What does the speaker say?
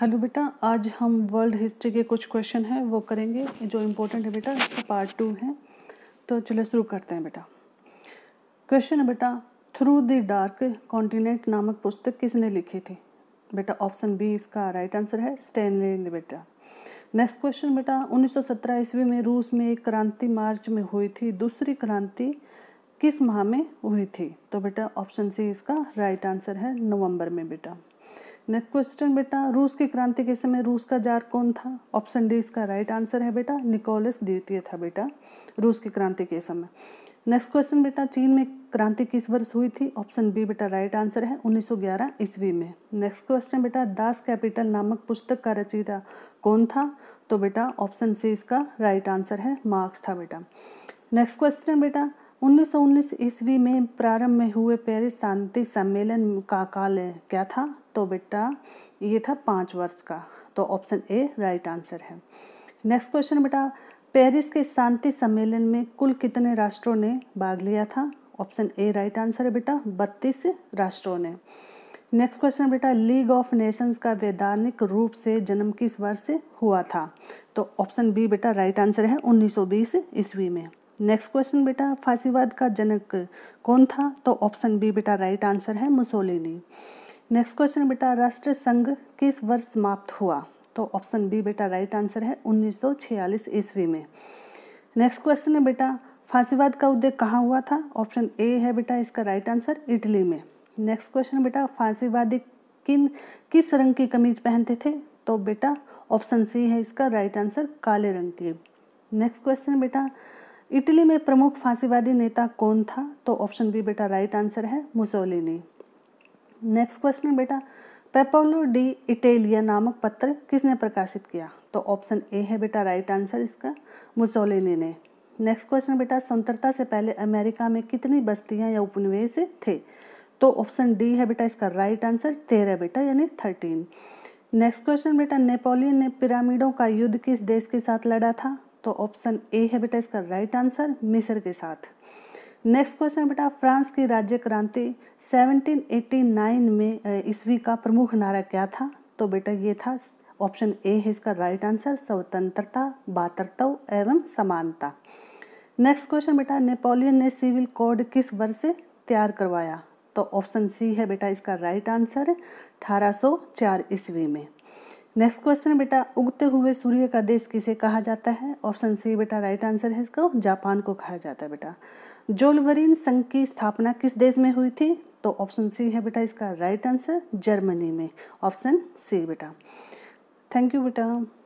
hello बेटा आज हम वर्ल्ड हिस्ट्री के कुछ क्वेश्चन हैं वो करेंगे जो इम्पोर्टेंट है बेटा इसका पार्ट टू है तो चलो शुरू करते हैं बेटा क्वेश्चन है बेटा थ्रू द डार्क कॉन्टिनेंट नामक पुस्तक किसने लिखी थी बेटा ऑप्शन बी इसका राइट आंसर है स्टेनले ने बेटा नेक्स्ट क्वेश्चन बेटा 1917 ईस्वी में रूस में एक क्रांति मार्च में हुई थी दूसरी क्रांति किस माह में हुई थी तो बेटा ऑप्शन सी इसका राइट आंसर है नवंबर में बेटा नेक्स्ट क्वेश्चन बेटा रूस की क्रांति के समय रूस का जार कौन था ऑप्शन डी इसका राइट आंसर है बेटा निकोलस द्वितीय था बेटा रूस की क्रांति के समय नेक्स्ट क्वेश्चन बेटा चीन में क्रांति किस वर्ष हुई थी ऑप्शन बी बेटा राइट आंसर है 1911 ईस्वी में नेक्स्ट क्वेश्चन बेटा दास कैपिटल नामक पुस्तक का रचयिता कौन था तो बेटा ऑप्शन सी इसका राइट आंसर है मार्क्स था बेटा नेक्स्ट क्वेश्चन बेटा उन्नीस सौ उन्नीस ईस्वी में प्रारंभ में हुए पेरिस शांति सम्मेलन का काल क्या था तो बेटा ये था पाँच वर्ष का तो ऑप्शन ए राइट आंसर है नेक्स्ट क्वेश्चन बेटा पेरिस के शांति सम्मेलन में कुल कितने राष्ट्रों ने भाग लिया था ऑप्शन ए राइट आंसर है बेटा बत्तीस राष्ट्रों ने नेक्स्ट क्वेश्चन बेटा लीग ऑफ नेशंस का वैधानिक रूप से जन्म किस वर्ष हुआ था तो ऑप्शन बी बेटा राइट आंसर है 1920 ईस्वी में नेक्स्ट क्वेश्चन बेटा फांसीवाद का जनक कौन था तो ऑप्शन बी बेटा राइट आंसर है मुसोलिनी नेक्स्ट क्वेश्चन बेटा राष्ट्र संघ किस वर्ष समाप्त हुआ तो ऑप्शन बी बेटा राइट आंसर है 1946 ईस्वी में नेक्स्ट क्वेश्चन है बेटा फांसीवाद का उद्योग कहाँ हुआ था ऑप्शन ए है बेटा इसका राइट आंसर इटली में नेक्स्ट क्वेश्चन बेटा फांसीवादी किन किस रंग की कमीज पहनते थे तो बेटा ऑप्शन सी है इसका राइट आंसर काले रंग की नेक्स्ट क्वेश्चन बेटा इटली में प्रमुख फांसीवादी नेता कौन था तो ऑप्शन बी बेटा राइट आंसर है मुसोलिनी नेक्स्ट क्वेश्चन बेटा पेपोलो डी इटेलिया नामक पत्र किसने प्रकाशित किया तो ऑप्शन ए है बेटा राइट आंसर इसका मुसोलिनी ने नेक्स्ट क्वेश्चन बेटा स्वतंत्रता से पहले अमेरिका में कितनी बस्तियां या उपनिवेश थे तो ऑप्शन डी है बेटा इसका राइट आंसर तेरह बेटा यानी थर्टीन नेक्स्ट क्वेश्चन बेटा नेपोलियन ने पिरामिडों का युद्ध किस देश के साथ लड़ा था तो ऑप्शन ए है बेटा इसका राइट आंसर मिस्र के साथ नेक्स्ट क्वेश्चन बेटा फ्रांस की राज्य क्रांति 1789 में ईस्वी का प्रमुख नारा क्या था तो बेटा ये था ऑप्शन ए है इसका राइट आंसर स्वतंत्रता बातरतव एवं समानता नेक्स्ट क्वेश्चन बेटा नेपोलियन ने सिविल कोड किस वर्ष से तैयार करवाया तो ऑप्शन सी है बेटा इसका राइट आंसर अठारह सौ ईस्वी में नेक्स्ट क्वेश्चन बेटा उगते हुए सूर्य का देश किसे कहा जाता है ऑप्शन सी बेटा राइट आंसर है इसका जापान को कहा जाता है बेटा जोलवरीन संघ की स्थापना किस देश में हुई थी तो ऑप्शन सी है बेटा इसका राइट आंसर जर्मनी में ऑप्शन सी बेटा थैंक यू बेटा